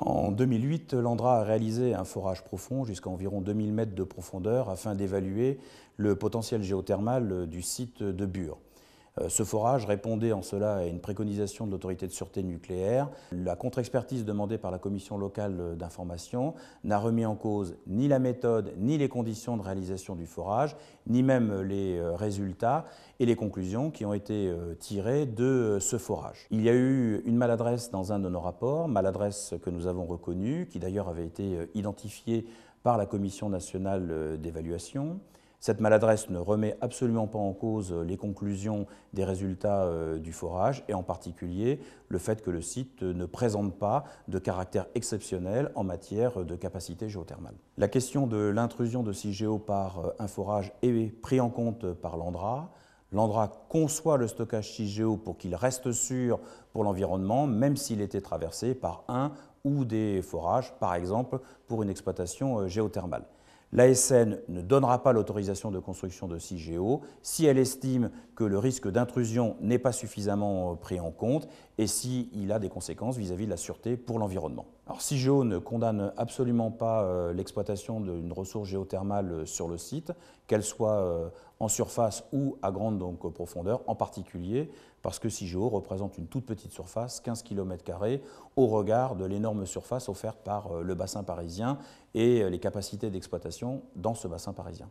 En 2008, l'ANDRA a réalisé un forage profond jusqu'à environ 2000 mètres de profondeur afin d'évaluer le potentiel géothermal euh, du site de Bure. Euh, ce forage répondait en cela à une préconisation de l'autorité de sûreté nucléaire. La contre-expertise demandée par la commission locale euh, d'information n'a remis en cause ni la méthode, ni les conditions de réalisation du forage, ni même euh, les résultats et les conclusions qui ont été tirées de ce forage. Il y a eu une maladresse dans un de nos rapports, maladresse que nous avons reconnue, qui d'ailleurs avait été identifiée par la Commission nationale d'évaluation. Cette maladresse ne remet absolument pas en cause euh, les conclusions des résultats euh, du forage et en particulier le fait que le site euh, ne présente pas de caractère exceptionnel en matière de capacité géothermale. La question de l'intrusion de CIGEO par un forage est prise en compte par l'ANDRA. L'ANDRA conçoit le stockage CIGEO pour qu'il reste sûr pour l'environnement, même s'il était traversé par un ou des forages, par exemple pour une exploitation géothermale. L'ASN ne donnera pas l'autorisation de construction de CIGEO si elle estime que le risque d'intrusion n'est pas suffisamment euh, pris en compte et s'il il a des conséquences vis-à-vis de la sûreté pour l'environnement. Alors CIGEO ne condamne absolument pas euh, l'exploitation d'une ressource géothermale euh, sur le site, qu'elle soit en surface ou à grande donc, profondeur, en particulier parce que CIGEO représente une toute petite surface, 15 km au regard de l'énorme surface offerte par euh, le bassin parisien et euh, les capacités d'exploitation dans ce bassin parisien.